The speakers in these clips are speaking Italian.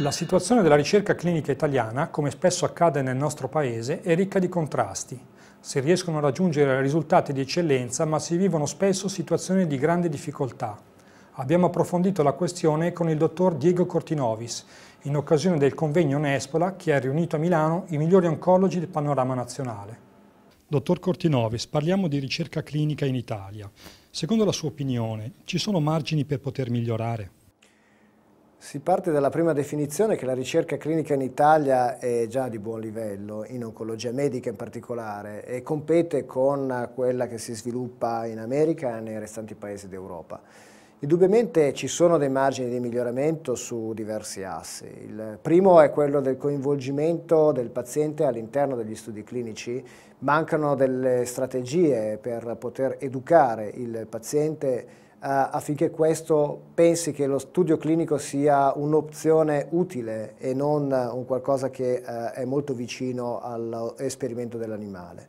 La situazione della ricerca clinica italiana, come spesso accade nel nostro Paese, è ricca di contrasti. Si riescono a raggiungere risultati di eccellenza, ma si vivono spesso situazioni di grande difficoltà. Abbiamo approfondito la questione con il dottor Diego Cortinovis, in occasione del convegno Nespola che ha riunito a Milano i migliori oncologi del panorama nazionale. Dottor Cortinovis, parliamo di ricerca clinica in Italia. Secondo la sua opinione, ci sono margini per poter migliorare? Si parte dalla prima definizione che la ricerca clinica in Italia è già di buon livello, in oncologia medica in particolare, e compete con quella che si sviluppa in America e nei restanti paesi d'Europa. Indubbiamente ci sono dei margini di miglioramento su diversi assi. Il primo è quello del coinvolgimento del paziente all'interno degli studi clinici. Mancano delle strategie per poter educare il paziente eh, affinché questo pensi che lo studio clinico sia un'opzione utile e non eh, un qualcosa che eh, è molto vicino all'esperimento dell'animale.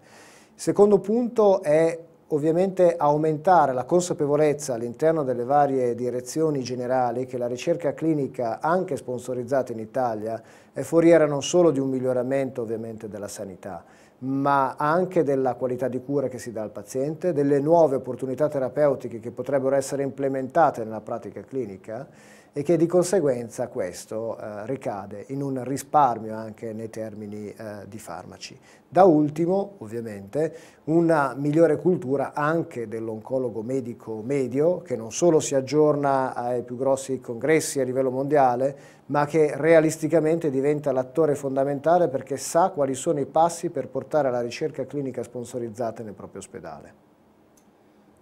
secondo punto è ovviamente aumentare la consapevolezza all'interno delle varie direzioni generali che la ricerca clinica, anche sponsorizzata in Italia, è foriera non solo di un miglioramento ovviamente della sanità, ma anche della qualità di cura che si dà al paziente, delle nuove opportunità terapeutiche che potrebbero essere implementate nella pratica clinica e che di conseguenza questo eh, ricade in un risparmio anche nei termini eh, di farmaci. Da ultimo, ovviamente, una migliore cultura anche dell'oncologo medico medio, che non solo si aggiorna ai più grossi congressi a livello mondiale, ma che realisticamente diventa l'attore fondamentale perché sa quali sono i passi per portare alla ricerca clinica sponsorizzata nel proprio ospedale.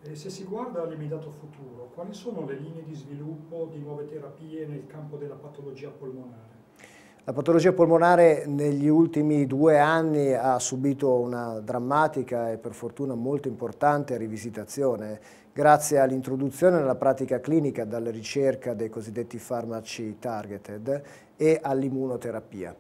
E se si guarda all'immediato futuro, quali sono le linee di sviluppo di nuove terapie nel campo della patologia polmonare? La patologia polmonare negli ultimi due anni ha subito una drammatica e per fortuna molto importante rivisitazione grazie all'introduzione nella pratica clinica dalla ricerca dei cosiddetti farmaci targeted e all'immunoterapia.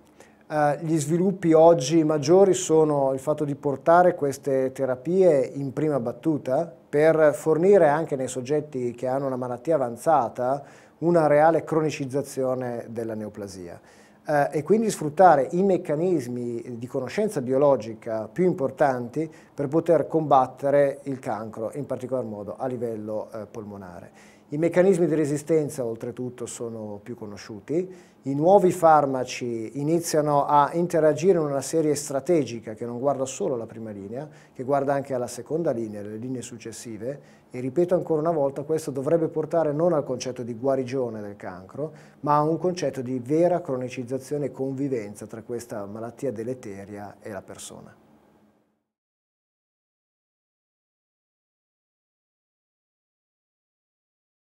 Eh, gli sviluppi oggi maggiori sono il fatto di portare queste terapie in prima battuta per fornire anche nei soggetti che hanno una malattia avanzata una reale cronicizzazione della neoplasia. Eh, e quindi sfruttare i meccanismi di conoscenza biologica più importanti per poter combattere il cancro, in particolar modo a livello eh, polmonare. I meccanismi di resistenza oltretutto sono più conosciuti, i nuovi farmaci iniziano a interagire in una serie strategica che non guarda solo alla prima linea, che guarda anche alla seconda linea, alle linee successive e ripeto ancora una volta questo dovrebbe portare non al concetto di guarigione del cancro, ma a un concetto di vera cronicizzazione e convivenza tra questa malattia deleteria e la persona.